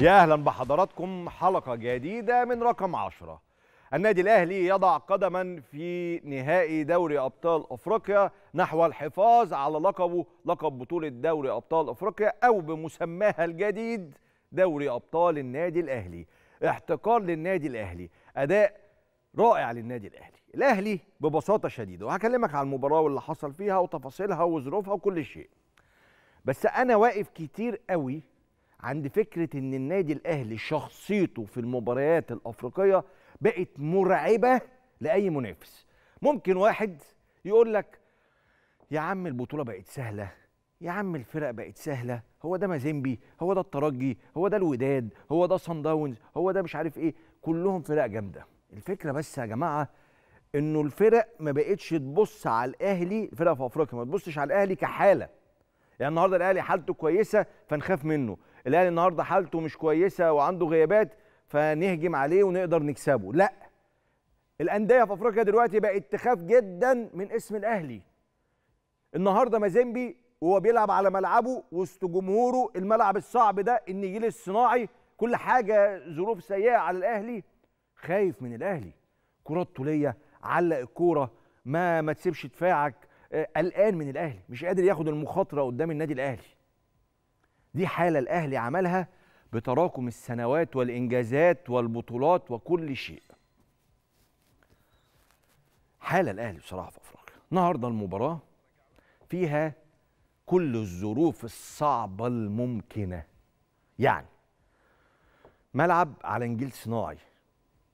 يا اهلا بحضراتكم حلقه جديده من رقم 10 النادي الاهلي يضع قدما في نهائي دوري ابطال افريقيا نحو الحفاظ على لقبه لقب بطوله دوري ابطال افريقيا او بمسماها الجديد دوري ابطال النادي الاهلي احتقار للنادي الاهلي اداء رائع للنادي الاهلي الاهلي ببساطه شديده وهكلمك عن المباراه واللي حصل فيها وتفاصيلها وظروفها وكل شيء بس انا واقف كتير قوي عند فكره ان النادي الاهلي شخصيته في المباريات الافريقيه بقت مرعبه لاي منافس ممكن واحد يقول لك يا عم البطوله بقت سهله يا عم الفرق بقت سهله هو ده مازيمبي هو ده الترجي هو ده الوداد هو ده صن داونز هو ده مش عارف ايه كلهم فرق جامده الفكره بس يا جماعه انه الفرق ما بقتش تبص على الاهلي الفرق في افريقيا ما تبصش على الاهلي كحاله يعني النهارده الاهلي حالته كويسه فنخاف منه الاهلي النهارده حالته مش كويسه وعنده غيابات فنهجم عليه ونقدر نكسبه لا الانديه في افريقيا دلوقتي بقت تخاف جدا من اسم الاهلي النهارده مازيمبي وهو بيلعب على ملعبه وسط جمهوره الملعب الصعب ده النجيل الصناعي كل حاجه ظروف سيئه على الاهلي خايف من الاهلي كرات طوليه علق الكوره ما ما تسيبش دفاعك آه، قلقان من الاهلي مش قادر ياخد المخاطره قدام النادي الاهلي دي حاله الاهلي عملها بتراكم السنوات والانجازات والبطولات وكل شيء حاله الاهلي بصراحه في افريقيا النهارده المباراه فيها كل الظروف الصعبه الممكنه يعني ملعب على انجيل صناعي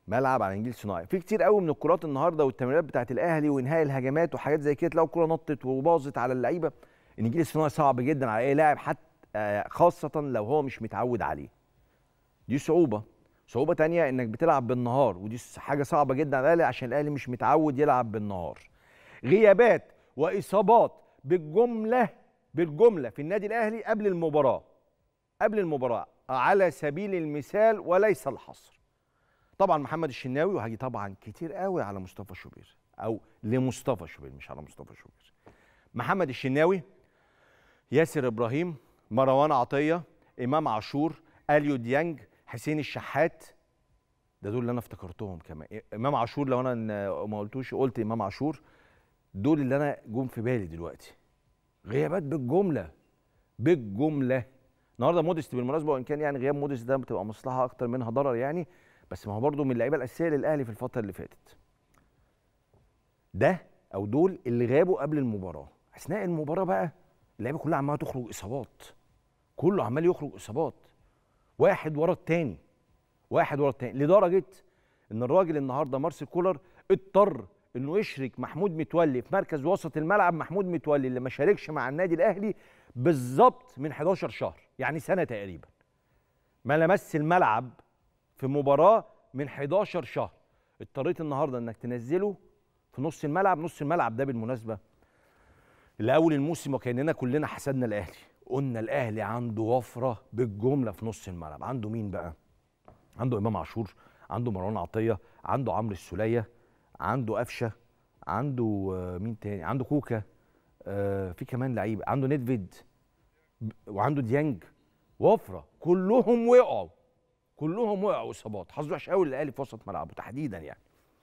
ملعب على انجيل صناعي في كتير قوي من الكرات النهارده والتمريرات بتاعت الاهلي وانهاء الهجمات وحاجات زي كده تلاقوا كرة نطت وباظت على اللعيبه النجيل الصناعي صعب جدا على اي لاعب حتى آه، خاصه لو هو مش متعود عليه دي صعوبه صعوبه تانية انك بتلعب بالنهار ودي حاجه صعبه جدا على الاهلي عشان الاهلي مش متعود يلعب بالنهار غيابات واصابات بالجمله بالجمله في النادي الاهلي قبل المباراه قبل المباراه على سبيل المثال وليس الحصر طبعا محمد الشناوي وهاجي طبعا كتير قوي على مصطفى شوبير او لمصطفى شوبير مش على مصطفى شوبير محمد الشناوي ياسر ابراهيم مروان عطيه امام عاشور اليو ديانج حسين الشحات ده دول اللي انا افتكرتهم كمان امام عاشور لو انا ما قلتوش قلت امام عاشور دول اللي انا جم في بالي دلوقتي غيابات بالجمله بالجمله النهارده مودست بالمناسبه وان كان يعني غياب مودست ده بتبقى مصلحه اكتر منها ضرر يعني بس ما هو برضه من اللعيبه الاساسيه للاهلي في الفتره اللي فاتت ده او دول اللي غابوا قبل المباراه اثناء المباراه بقى اللعيبه كلها عماله تخرج اصابات كله عمال يخرج اصابات واحد ورا الثاني واحد ورا الثاني لدرجه ان الراجل النهارده مارسيل كولر اضطر انه يشرك محمود متولي في مركز وسط الملعب محمود متولي اللي ما شاركش مع النادي الاهلي بالظبط من 11 شهر يعني سنه تقريبا ما لمس الملعب في مباراه من 11 شهر اضطريت النهارده انك تنزله في نص الملعب نص الملعب ده بالمناسبه لاول الموسم وكاننا كلنا حسدنا الاهلي قلنا الاهلي عنده وفره بالجمله في نص الملعب عنده مين بقى عنده امام عاشور عنده مروان عطيه عنده عمرو السوليه عنده قفشه عنده آه، مين تاني عنده كوكا آه في كمان لعيبه عنده نيدفيد وعنده ديانج وفره كلهم وقعوا كلهم وقعوا اصابات حظ وحش قوي للاهلي في وسط ملعبه تحديدا يعني